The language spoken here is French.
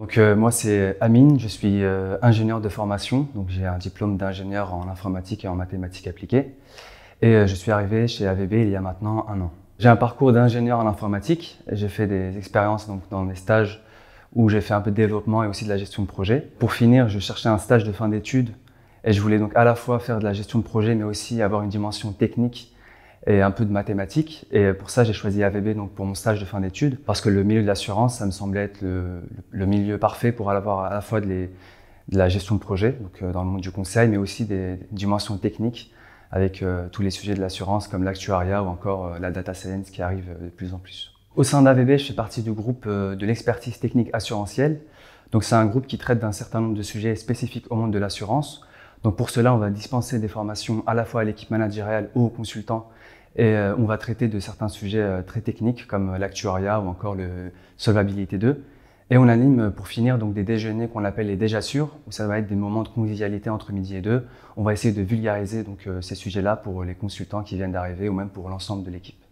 Donc euh, moi c'est Amine, je suis euh, ingénieur de formation, donc j'ai un diplôme d'ingénieur en informatique et en mathématiques appliquées. Et euh, je suis arrivé chez AVB il y a maintenant un an. J'ai un parcours d'ingénieur en informatique, j'ai fait des expériences donc, dans des stages où j'ai fait un peu de développement et aussi de la gestion de projet. Pour finir, je cherchais un stage de fin d'études et je voulais donc à la fois faire de la gestion de projet mais aussi avoir une dimension technique et un peu de mathématiques. Et pour ça, j'ai choisi AVB donc pour mon stage de fin d'études parce que le milieu de l'assurance, ça me semblait être le, milieu parfait pour avoir à la fois de, la gestion de projet, donc euh, dans le monde du conseil, mais aussi des dimensions techniques avec euh, tous les sujets de l'assurance comme l'actuariat ou encore euh, la data science qui arrive de plus en plus. Au sein d'AVB, je fais partie du groupe de l'expertise technique assurantielle. Donc c'est un groupe qui traite d'un certain nombre de sujets spécifiques au monde de l'assurance, donc pour cela, on va dispenser des formations à la fois à l'équipe managériale ou aux consultants et euh, on va traiter de certains sujets euh, très techniques comme l'actuariat ou encore le solvabilité 2. Et on anime euh, pour finir donc des déjeuners qu'on appelle les déjà sûrs, où ça va être des moments de convivialité entre midi et deux. On va essayer de vulgariser donc ces sujets-là pour les consultants qui viennent d'arriver ou même pour l'ensemble de l'équipe.